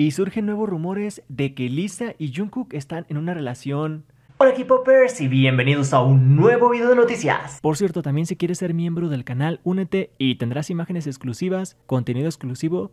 Y surgen nuevos rumores de que Lisa y Jungkook están en una relación Hola equipo y bienvenidos a un nuevo video de noticias. Por cierto, también si quieres ser miembro del canal, únete y tendrás imágenes exclusivas, contenido exclusivo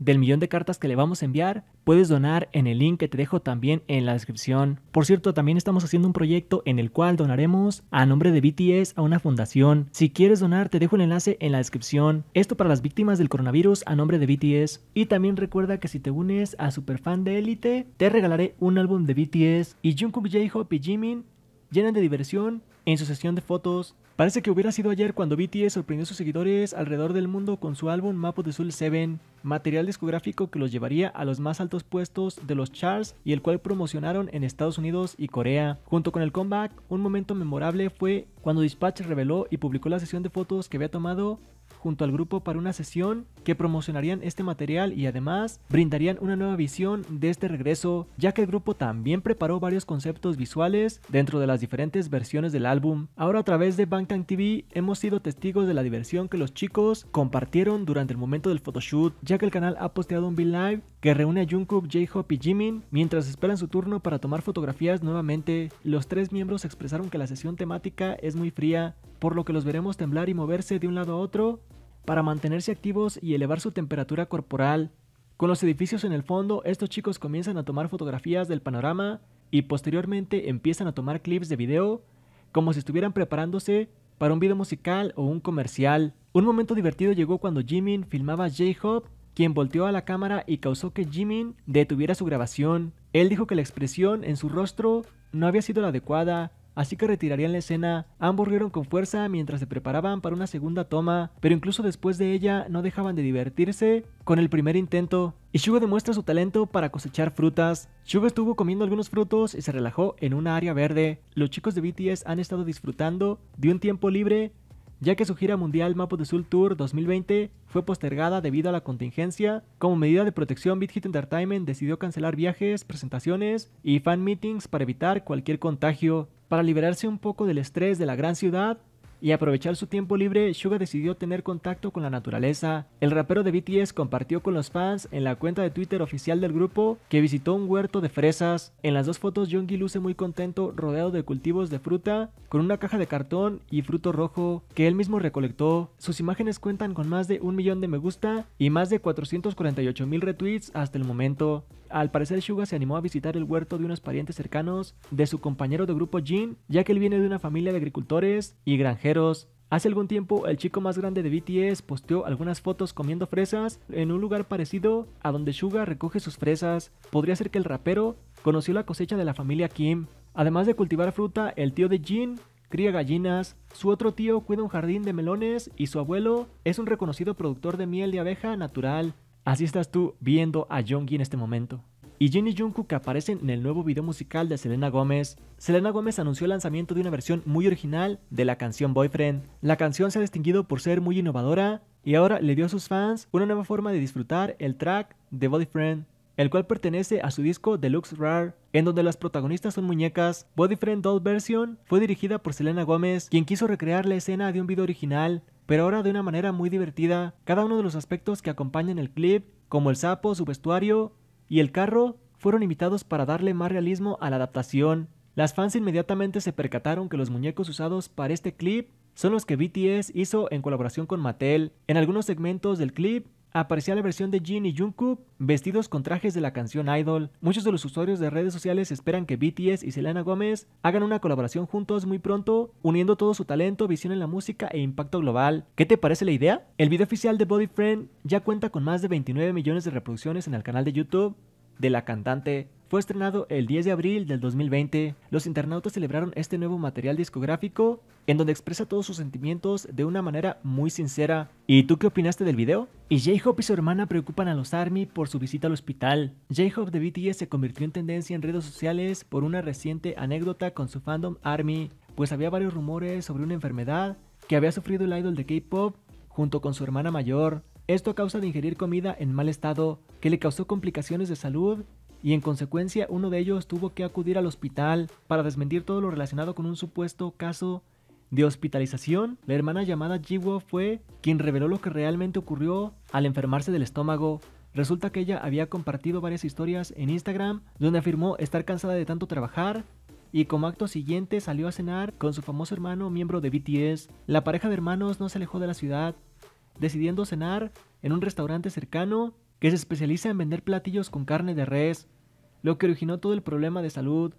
del millón de cartas que le vamos a enviar, puedes donar en el link que te dejo también en la descripción. Por cierto, también estamos haciendo un proyecto en el cual donaremos a nombre de BTS a una fundación. Si quieres donar, te dejo el enlace en la descripción. Esto para las víctimas del coronavirus a nombre de BTS. Y también recuerda que si te unes a Superfan de Elite, te regalaré un álbum de BTS y Jungkook, J-Hope y Jimin llenan de diversión en su sesión de fotos Parece que hubiera sido ayer cuando BTS sorprendió a sus seguidores alrededor del mundo con su álbum Map de the Soul 7, material discográfico que los llevaría a los más altos puestos de los charts y el cual promocionaron en Estados Unidos y Corea. Junto con el comeback, un momento memorable fue cuando Dispatch reveló y publicó la sesión de fotos que había tomado junto al grupo para una sesión que promocionarían este material y además brindarían una nueva visión de este regreso, ya que el grupo también preparó varios conceptos visuales dentro de las diferentes versiones del álbum. Ahora a través de Bank en TV hemos sido testigos de la diversión que los chicos compartieron durante el momento del photoshoot, ya que el canal ha posteado un live que reúne a Jungkook, J-Hope y Jimin mientras esperan su turno para tomar fotografías nuevamente. Los tres miembros expresaron que la sesión temática es muy fría, por lo que los veremos temblar y moverse de un lado a otro para mantenerse activos y elevar su temperatura corporal. Con los edificios en el fondo, estos chicos comienzan a tomar fotografías del panorama y posteriormente empiezan a tomar clips de video como si estuvieran preparándose para un video musical o un comercial. Un momento divertido llegó cuando Jimin filmaba a J-Hope, quien volteó a la cámara y causó que Jimin detuviera su grabación. Él dijo que la expresión en su rostro no había sido la adecuada así que retirarían la escena. Ambos rieron con fuerza mientras se preparaban para una segunda toma, pero incluso después de ella no dejaban de divertirse con el primer intento. Y Shugo demuestra su talento para cosechar frutas. Shugo estuvo comiendo algunos frutos y se relajó en una área verde. Los chicos de BTS han estado disfrutando de un tiempo libre ya que su gira mundial Mapo de Soul Tour 2020 fue postergada debido a la contingencia. Como medida de protección, Big Entertainment decidió cancelar viajes, presentaciones y fan meetings para evitar cualquier contagio para liberarse un poco del estrés de la gran ciudad y aprovechar su tiempo libre, Suga decidió tener contacto con la naturaleza. El rapero de BTS compartió con los fans en la cuenta de Twitter oficial del grupo que visitó un huerto de fresas. En las dos fotos, Yoongi luce muy contento rodeado de cultivos de fruta, con una caja de cartón y fruto rojo que él mismo recolectó. Sus imágenes cuentan con más de un millón de me gusta y más de 448 mil retweets hasta el momento. Al parecer, Suga se animó a visitar el huerto de unos parientes cercanos de su compañero de grupo Jin, ya que él viene de una familia de agricultores y granjeros Hace algún tiempo el chico más grande de BTS posteó algunas fotos comiendo fresas en un lugar parecido a donde Suga recoge sus fresas. Podría ser que el rapero conoció la cosecha de la familia Kim. Además de cultivar fruta, el tío de Jin cría gallinas, su otro tío cuida un jardín de melones y su abuelo es un reconocido productor de miel de abeja natural. Así estás tú viendo a Jonggi en este momento y Jin y que aparecen en el nuevo video musical de Selena Gómez. Selena Gómez anunció el lanzamiento de una versión muy original de la canción Boyfriend. La canción se ha distinguido por ser muy innovadora y ahora le dio a sus fans una nueva forma de disfrutar el track de Boyfriend el cual pertenece a su disco Deluxe Rare, en donde las protagonistas son muñecas. Boyfriend Doll Version fue dirigida por Selena Gómez, quien quiso recrear la escena de un video original, pero ahora de una manera muy divertida. Cada uno de los aspectos que acompañan el clip, como el sapo, su vestuario y el carro fueron invitados para darle más realismo a la adaptación. Las fans inmediatamente se percataron que los muñecos usados para este clip son los que BTS hizo en colaboración con Mattel. En algunos segmentos del clip aparecía la versión de Jin y Jungkook vestidos con trajes de la canción Idol. Muchos de los usuarios de redes sociales esperan que BTS y Selena Gomez hagan una colaboración juntos muy pronto, uniendo todo su talento, visión en la música e impacto global. ¿Qué te parece la idea? El video oficial de Bodyfriend ya cuenta con más de 29 millones de reproducciones en el canal de YouTube de la cantante fue estrenado el 10 de abril del 2020. Los internautas celebraron este nuevo material discográfico en donde expresa todos sus sentimientos de una manera muy sincera. ¿Y tú qué opinaste del video? Y J-Hope y su hermana preocupan a los ARMY por su visita al hospital. J-Hope de BTS se convirtió en tendencia en redes sociales por una reciente anécdota con su fandom ARMY, pues había varios rumores sobre una enfermedad que había sufrido el idol de K-Pop junto con su hermana mayor, esto a causa de ingerir comida en mal estado que le causó complicaciones de salud y en consecuencia uno de ellos tuvo que acudir al hospital para desmentir todo lo relacionado con un supuesto caso de hospitalización. La hermana llamada Jiwo fue quien reveló lo que realmente ocurrió al enfermarse del estómago. Resulta que ella había compartido varias historias en Instagram donde afirmó estar cansada de tanto trabajar y como acto siguiente salió a cenar con su famoso hermano miembro de BTS. La pareja de hermanos no se alejó de la ciudad decidiendo cenar en un restaurante cercano que se especializa en vender platillos con carne de res, lo que originó todo el problema de salud,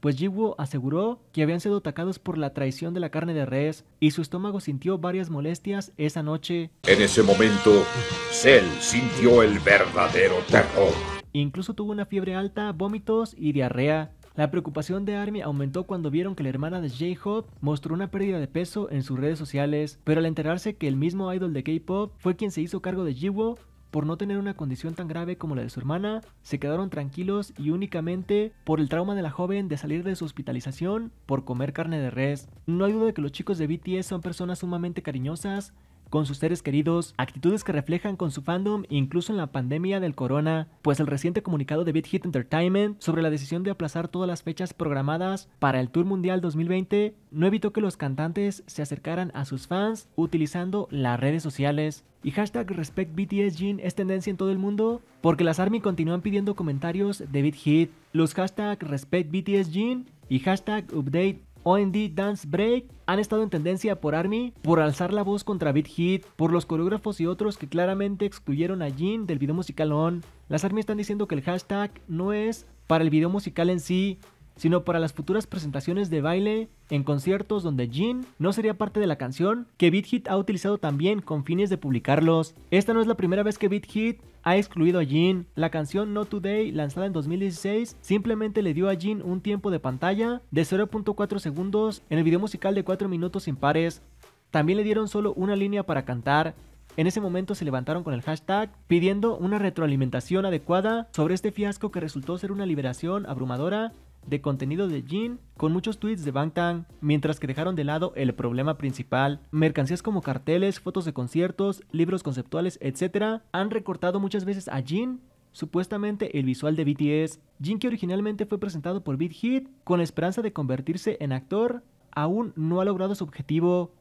pues Jiwoo aseguró que habían sido atacados por la traición de la carne de res y su estómago sintió varias molestias esa noche. En ese momento, Cell sintió el verdadero terror. Incluso tuvo una fiebre alta, vómitos y diarrea, la preocupación de Army aumentó cuando vieron que la hermana de J-Hope mostró una pérdida de peso en sus redes sociales, pero al enterarse que el mismo idol de K-pop fue quien se hizo cargo de Jiwoo, por no tener una condición tan grave como la de su hermana, se quedaron tranquilos y únicamente por el trauma de la joven de salir de su hospitalización por comer carne de res. No hay duda de que los chicos de BTS son personas sumamente cariñosas con sus seres queridos, actitudes que reflejan con su fandom incluso en la pandemia del corona, pues el reciente comunicado de BitHit Entertainment sobre la decisión de aplazar todas las fechas programadas para el Tour Mundial 2020 no evitó que los cantantes se acercaran a sus fans utilizando las redes sociales. Y hashtag RespectBTSJin es tendencia en todo el mundo porque las ARMY continúan pidiendo comentarios de BitHit. Los hashtag RespectBTSJin y hashtag Update OND Dance Break han estado en tendencia por ARMY por alzar la voz contra Beat Hit, por los coreógrafos y otros que claramente excluyeron a Jin del video musical ON. Las ARMY están diciendo que el hashtag no es para el video musical en sí, sino para las futuras presentaciones de baile en conciertos donde Jin no sería parte de la canción que Beat Hit ha utilizado también con fines de publicarlos. Esta no es la primera vez que Beat Hit ha excluido a Jin. La canción No Today, lanzada en 2016, simplemente le dio a Jin un tiempo de pantalla de 0.4 segundos en el video musical de 4 minutos pares También le dieron solo una línea para cantar, en ese momento se levantaron con el hashtag pidiendo una retroalimentación adecuada sobre este fiasco que resultó ser una liberación abrumadora de contenido de Jin con muchos tweets de Bangtan, mientras que dejaron de lado el problema principal. Mercancías como carteles, fotos de conciertos, libros conceptuales, etc. han recortado muchas veces a Jin supuestamente el visual de BTS. Jin que originalmente fue presentado por Big Hit con la esperanza de convertirse en actor, aún no ha logrado su objetivo.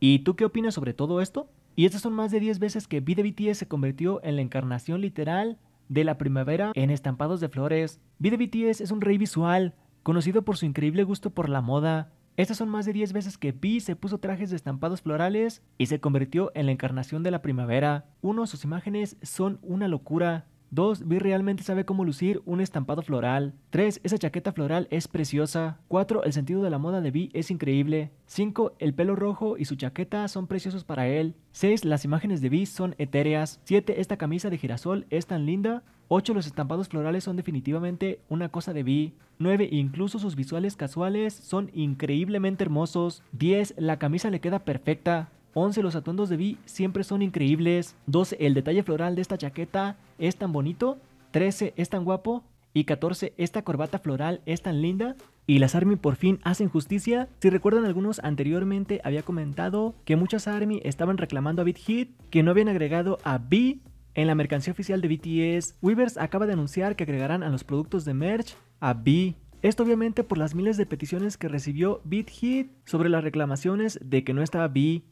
¿Y tú qué opinas sobre todo esto? Y estas son más de 10 veces que B de BTS se convirtió en la encarnación literal de la primavera en estampados de flores. Vida BTS es un rey visual, conocido por su increíble gusto por la moda. Estas son más de 10 veces que Vi se puso trajes de estampados florales y se convirtió en la encarnación de la primavera. Uno de sus imágenes son una locura. 2. Vi realmente sabe cómo lucir un estampado floral. 3. Esa chaqueta floral es preciosa. 4. El sentido de la moda de Vi es increíble. 5. El pelo rojo y su chaqueta son preciosos para él. 6. Las imágenes de Vi son etéreas. 7. Esta camisa de girasol es tan linda. 8. Los estampados florales son definitivamente una cosa de Vi. 9. Incluso sus visuales casuales son increíblemente hermosos. 10. La camisa le queda perfecta. 11. Los atuendos de Vi siempre son increíbles. 12. El detalle floral de esta chaqueta es tan bonito. 13. Es tan guapo. Y 14. Esta corbata floral es tan linda. Y las ARMY por fin hacen justicia. Si recuerdan algunos anteriormente había comentado que muchas ARMY estaban reclamando a BitHit que no habían agregado a V en la mercancía oficial de BTS. Weavers acaba de anunciar que agregarán a los productos de merch a V. Esto obviamente por las miles de peticiones que recibió BitHit sobre las reclamaciones de que no estaba V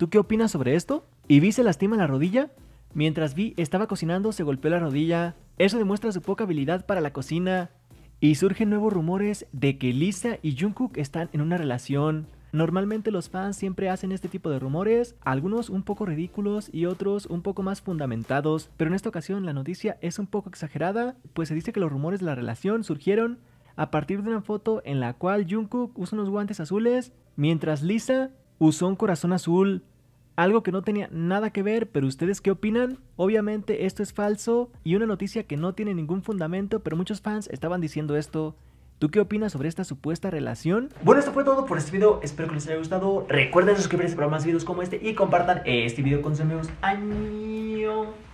¿Tú qué opinas sobre esto? ¿Y Vi se lastima la rodilla? Mientras Vi estaba cocinando, se golpeó la rodilla. Eso demuestra su poca habilidad para la cocina. Y surgen nuevos rumores de que Lisa y Jungkook están en una relación. Normalmente los fans siempre hacen este tipo de rumores, algunos un poco ridículos y otros un poco más fundamentados, pero en esta ocasión la noticia es un poco exagerada, pues se dice que los rumores de la relación surgieron a partir de una foto en la cual Jungkook usa unos guantes azules, mientras Lisa usó un corazón azul algo que no tenía nada que ver, pero ustedes qué opinan? Obviamente esto es falso y una noticia que no tiene ningún fundamento, pero muchos fans estaban diciendo esto. ¿Tú qué opinas sobre esta supuesta relación? Bueno, esto fue todo por este video, espero que les haya gustado. Recuerden suscribirse para más videos como este y compartan este video con sus amigos. Año.